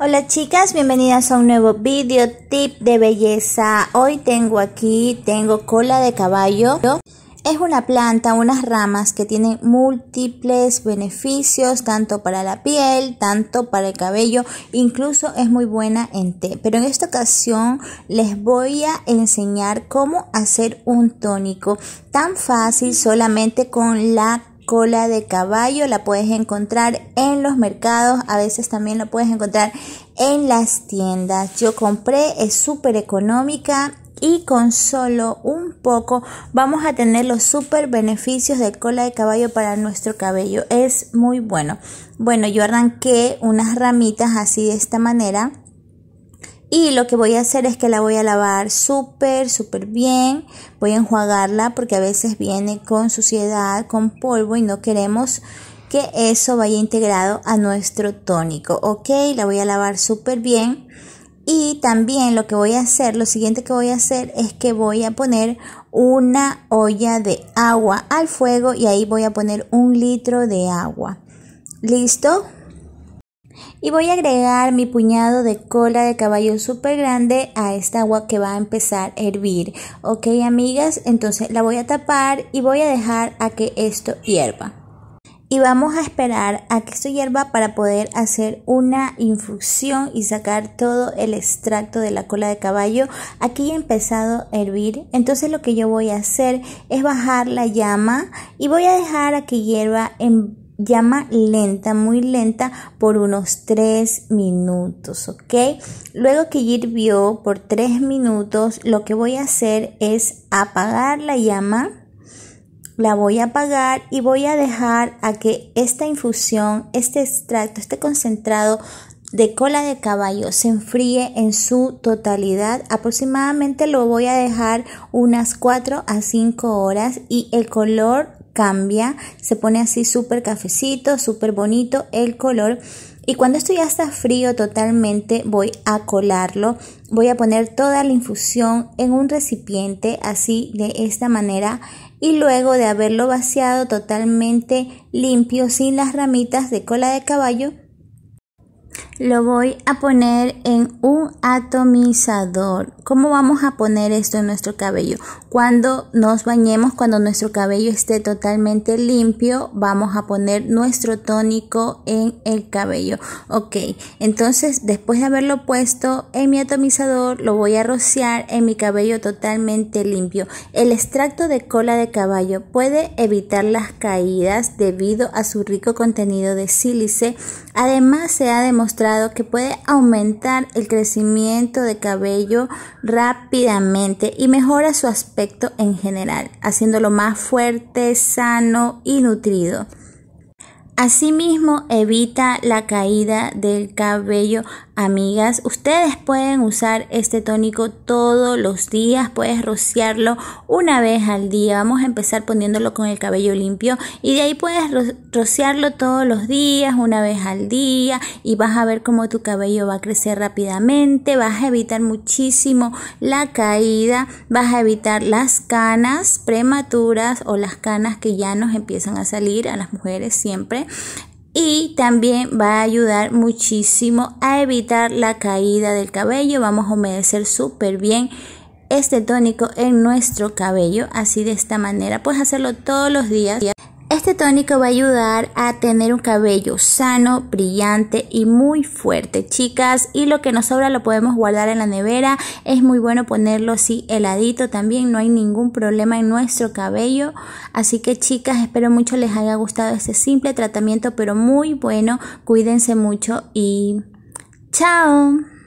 Hola chicas, bienvenidas a un nuevo video tip de belleza. Hoy tengo aquí, tengo cola de caballo. Es una planta, unas ramas que tienen múltiples beneficios, tanto para la piel, tanto para el cabello, incluso es muy buena en té. Pero en esta ocasión les voy a enseñar cómo hacer un tónico tan fácil solamente con la cola de caballo, la puedes encontrar en los mercados, a veces también la puedes encontrar en las tiendas. Yo compré, es súper económica y con solo un poco vamos a tener los super beneficios de cola de caballo para nuestro cabello. Es muy bueno. Bueno, yo arranqué unas ramitas así de esta manera y lo que voy a hacer es que la voy a lavar súper, súper bien. Voy a enjuagarla porque a veces viene con suciedad, con polvo y no queremos que eso vaya integrado a nuestro tónico. Ok, la voy a lavar súper bien. Y también lo que voy a hacer, lo siguiente que voy a hacer es que voy a poner una olla de agua al fuego y ahí voy a poner un litro de agua. ¿Listo? y voy a agregar mi puñado de cola de caballo súper grande a esta agua que va a empezar a hervir. Ok amigas, entonces la voy a tapar y voy a dejar a que esto hierva. Y vamos a esperar a que esto hierva para poder hacer una infusión y sacar todo el extracto de la cola de caballo. Aquí he empezado a hervir, entonces lo que yo voy a hacer es bajar la llama y voy a dejar a que hierva en llama lenta, muy lenta, por unos 3 minutos, ¿ok? Luego que hirvió por 3 minutos, lo que voy a hacer es apagar la llama. La voy a apagar y voy a dejar a que esta infusión, este extracto, este concentrado de cola de caballo se enfríe en su totalidad. Aproximadamente lo voy a dejar unas 4 a 5 horas y el color cambia, se pone así súper cafecito, súper bonito el color. Y cuando esto ya está frío totalmente, voy a colarlo. Voy a poner toda la infusión en un recipiente así de esta manera. Y luego de haberlo vaciado totalmente limpio, sin las ramitas de cola de caballo, lo voy a poner en un atomizador. ¿Cómo vamos a poner esto en nuestro cabello? Cuando nos bañemos, cuando nuestro cabello esté totalmente limpio, vamos a poner nuestro tónico en el cabello. Ok, entonces después de haberlo puesto en mi atomizador, lo voy a rociar en mi cabello totalmente limpio. El extracto de cola de caballo puede evitar las caídas debido a su rico contenido de sílice. Además, se ha demostrado que puede aumentar el crecimiento de cabello rápidamente y mejora su aspecto en general, haciéndolo más fuerte, sano y nutrido. Asimismo, evita la caída del cabello Amigas, ustedes pueden usar este tónico todos los días, puedes rociarlo una vez al día. Vamos a empezar poniéndolo con el cabello limpio y de ahí puedes rociarlo todos los días, una vez al día y vas a ver cómo tu cabello va a crecer rápidamente, vas a evitar muchísimo la caída, vas a evitar las canas prematuras o las canas que ya nos empiezan a salir a las mujeres siempre y también va a ayudar muchísimo a evitar la caída del cabello. Vamos a humedecer súper bien este tónico en nuestro cabello. Así de esta manera puedes hacerlo todos los días. Este tónico va a ayudar a tener un cabello sano, brillante y muy fuerte, chicas. Y lo que nos sobra lo podemos guardar en la nevera. Es muy bueno ponerlo así heladito también. No hay ningún problema en nuestro cabello. Así que, chicas, espero mucho les haya gustado este simple tratamiento, pero muy bueno. Cuídense mucho y chao.